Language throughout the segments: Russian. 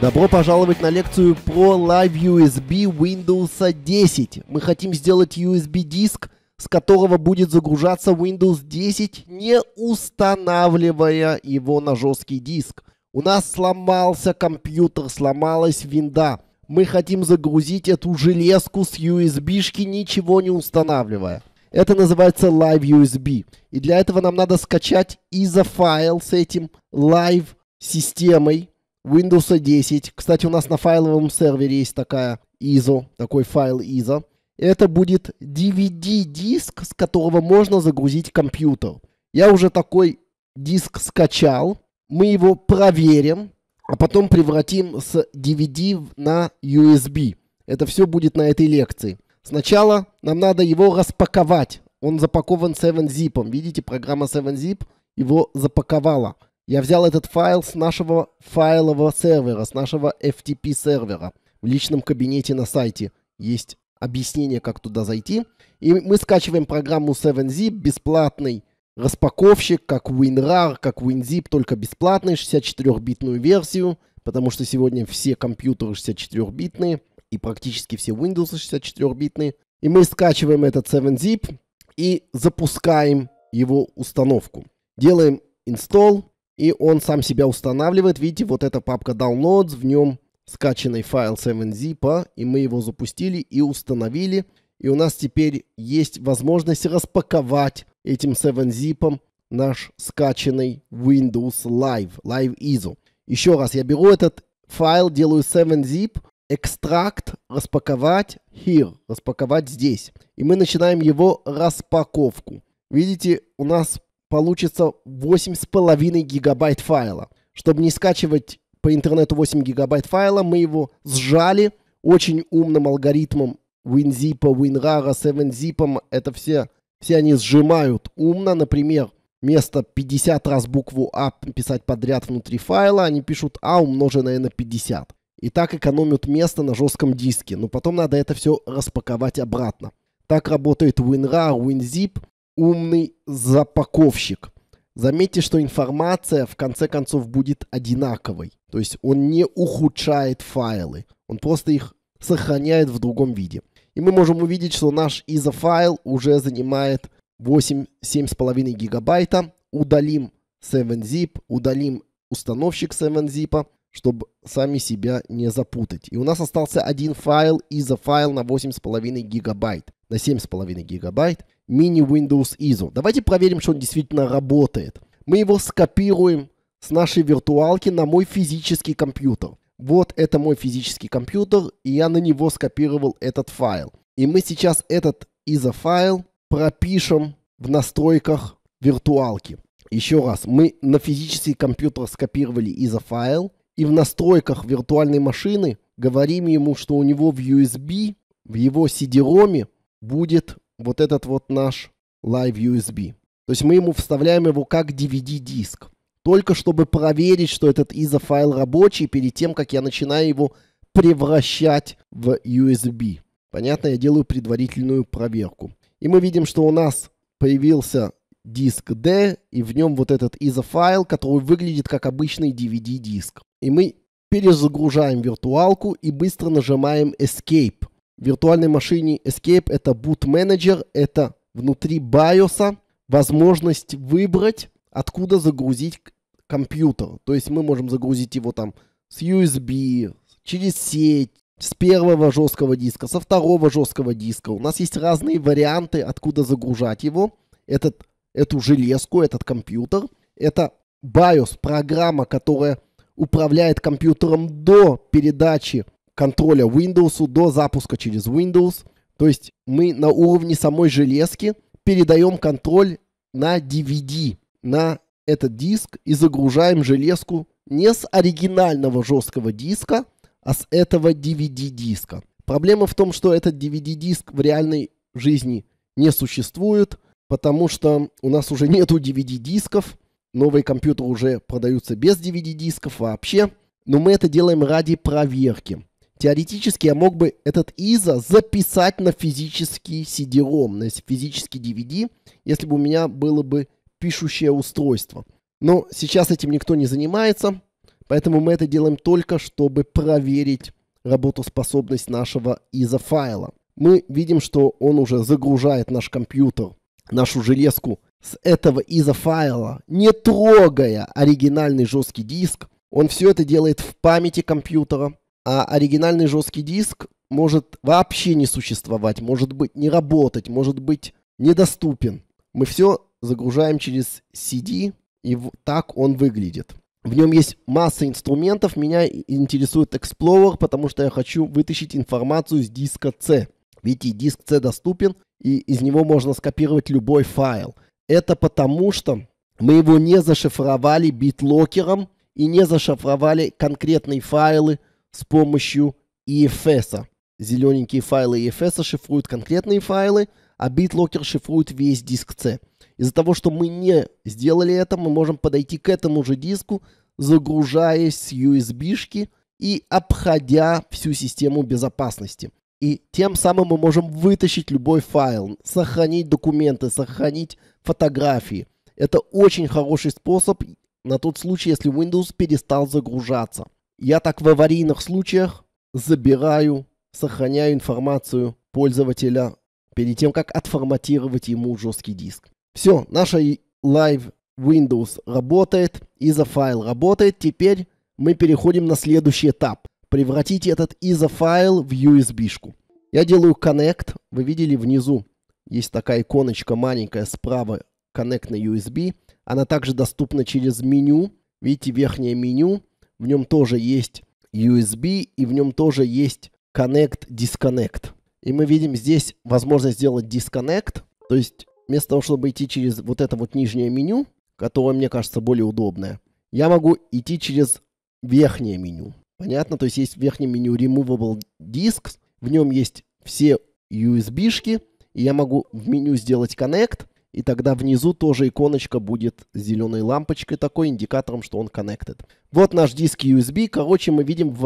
Добро пожаловать на лекцию про Live USB Windows 10. Мы хотим сделать USB-диск, с которого будет загружаться Windows 10, не устанавливая его на жесткий диск. У нас сломался компьютер, сломалась винда. Мы хотим загрузить эту железку с USB-шки, ничего не устанавливая. Это называется Live USB. И для этого нам надо скачать ISO файл с этим Live системой Windows 10. Кстати, у нас на файловом сервере есть такая ISO, такой файл ISO. Это будет DVD-диск, с которого можно загрузить компьютер. Я уже такой диск скачал. Мы его проверим, а потом превратим с DVD на USB. Это все будет на этой лекции. Сначала нам надо его распаковать. Он запакован 7-zip. Видите, программа 7-zip его запаковала. Я взял этот файл с нашего файлового сервера, с нашего FTP сервера. В личном кабинете на сайте есть объяснение, как туда зайти. И мы скачиваем программу 7zip, бесплатный распаковщик, как WinRAR, как WinZip, только бесплатный, 64-битную версию, потому что сегодня все компьютеры 64-битные и практически все Windows 64-битные. И мы скачиваем этот 7zip и запускаем его установку. Делаем install, и он сам себя устанавливает. Видите, вот эта папка Downloads, в нем скачанный файл 7-zip, и мы его запустили и установили. И у нас теперь есть возможность распаковать этим 7-zip наш скачанный Windows Live, Live ISO. Еще раз, я беру этот файл, делаю 7-zip, экстракт, распаковать here, распаковать здесь. И мы начинаем его распаковку. Видите, у нас получится 8,5 гигабайт файла. Чтобы не скачивать по интернету 8 гигабайт файла, мы его сжали очень умным алгоритмом WinZip, WinRAR, 7-Zip. Это все, все они сжимают умно. Например, вместо 50 раз букву А писать подряд внутри файла, они пишут А умноженное на 50. И так экономят место на жестком диске. Но потом надо это все распаковать обратно. Так работает WinRAR, WinZip умный запаковщик. Заметьте, что информация в конце концов будет одинаковой. То есть он не ухудшает файлы, он просто их сохраняет в другом виде. И мы можем увидеть, что наш изофайл уже занимает 8-7,5 гигабайта. Удалим 7zip, удалим установщик 7zip, чтобы сами себя не запутать. И у нас остался один файл, изофайл на 8,5 гигабайт на 7,5 гигабайт, мини Windows ISO. Давайте проверим, что он действительно работает. Мы его скопируем с нашей виртуалки на мой физический компьютер. Вот это мой физический компьютер, и я на него скопировал этот файл. И мы сейчас этот ISO файл пропишем в настройках виртуалки. Еще раз, мы на физический компьютер скопировали ISO файл, и в настройках виртуальной машины говорим ему, что у него в USB, в его CD-ROM будет вот этот вот наш Live USB. То есть мы ему вставляем его как DVD-диск. Только чтобы проверить, что этот изофайл рабочий перед тем, как я начинаю его превращать в USB. Понятно, я делаю предварительную проверку. И мы видим, что у нас появился диск D, и в нем вот этот изофайл, который выглядит как обычный DVD-диск. И мы перезагружаем виртуалку и быстро нажимаем Escape в виртуальной машине Escape это Boot Manager, это внутри BIOS возможность выбрать, откуда загрузить компьютер. То есть мы можем загрузить его там с USB, через сеть, с первого жесткого диска, со второго жесткого диска. У нас есть разные варианты, откуда загружать его. Этот, эту железку, этот компьютер. Это BIOS, программа, которая управляет компьютером до передачи контроля Windows до запуска через Windows. То есть мы на уровне самой железки передаем контроль на DVD, на этот диск и загружаем железку не с оригинального жесткого диска, а с этого DVD-диска. Проблема в том, что этот DVD-диск в реальной жизни не существует, потому что у нас уже нету DVD-дисков, новые компьютеры уже продаются без DVD-дисков вообще, но мы это делаем ради проверки. Теоретически я мог бы этот ISO записать на физический CD-ROM, на физический DVD, если бы у меня было бы пишущее устройство. Но сейчас этим никто не занимается, поэтому мы это делаем только, чтобы проверить работоспособность нашего ISO файла. Мы видим, что он уже загружает наш компьютер, нашу железку с этого ISO файла, не трогая оригинальный жесткий диск. Он все это делает в памяти компьютера, а оригинальный жесткий диск может вообще не существовать, может быть не работать, может быть недоступен. Мы все загружаем через CD, и так он выглядит. В нем есть масса инструментов. Меня интересует Explorer, потому что я хочу вытащить информацию с диска C. Видите, диск C доступен, и из него можно скопировать любой файл. Это потому, что мы его не зашифровали битлокером и не зашифровали конкретные файлы с помощью EFS. Зелененькие файлы EFS шифруют конкретные файлы, а BitLocker шифрует весь диск C. Из-за того, что мы не сделали это, мы можем подойти к этому же диску, загружаясь с USB-шки и обходя всю систему безопасности. И тем самым мы можем вытащить любой файл, сохранить документы, сохранить фотографии. Это очень хороший способ на тот случай, если Windows перестал загружаться. Я так в аварийных случаях забираю, сохраняю информацию пользователя перед тем, как отформатировать ему жесткий диск. Все, наша Live Windows работает, iso работает. Теперь мы переходим на следующий этап. Превратить этот iso в USB-шку. Я делаю Connect. Вы видели внизу, есть такая иконочка маленькая справа Connect на USB. Она также доступна через меню. Видите, верхнее меню в нем тоже есть USB и в нем тоже есть Connect-Disconnect. И мы видим здесь возможность сделать Disconnect, то есть вместо того, чтобы идти через вот это вот нижнее меню, которое, мне кажется, более удобное, я могу идти через верхнее меню. Понятно? То есть есть верхнее меню Removable Disks, в нем есть все USB-шки, и я могу в меню сделать Connect, и тогда внизу тоже иконочка будет с зеленой лампочкой, такой индикатором, что он connected. Вот наш диск USB. Короче, мы видим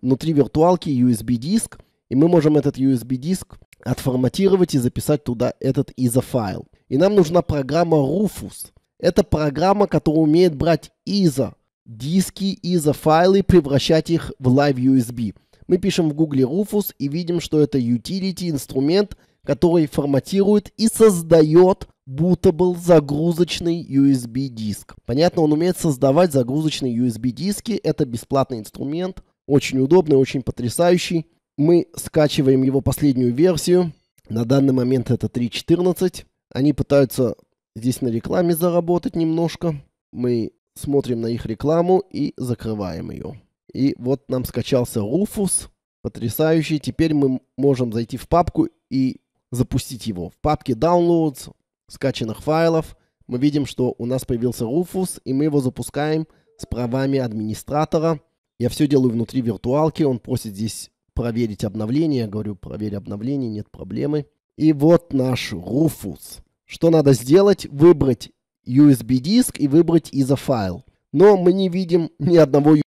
внутри виртуалки USB-диск. И мы можем этот USB-диск отформатировать и записать туда этот ISO файл. И нам нужна программа Rufus. Это программа, которая умеет брать ISO, диски, ISO файлы и превращать их в Live USB. Мы пишем в Google Rufus и видим, что это utility инструмент – который форматирует и создает bootable загрузочный USB диск. Понятно, он умеет создавать загрузочные USB диски. Это бесплатный инструмент, очень удобный, очень потрясающий. Мы скачиваем его последнюю версию. На данный момент это 3.14. Они пытаются здесь на рекламе заработать немножко. Мы смотрим на их рекламу и закрываем ее. И вот нам скачался Rufus. Потрясающий. Теперь мы можем зайти в папку и запустить его. В папке Downloads, скачанных файлов, мы видим, что у нас появился Rufus, и мы его запускаем с правами администратора. Я все делаю внутри виртуалки, он просит здесь проверить обновление. Я говорю, проверь обновление, нет проблемы. И вот наш Rufus. Что надо сделать? Выбрать USB-диск и выбрать ISO-файл. Но мы не видим ни одного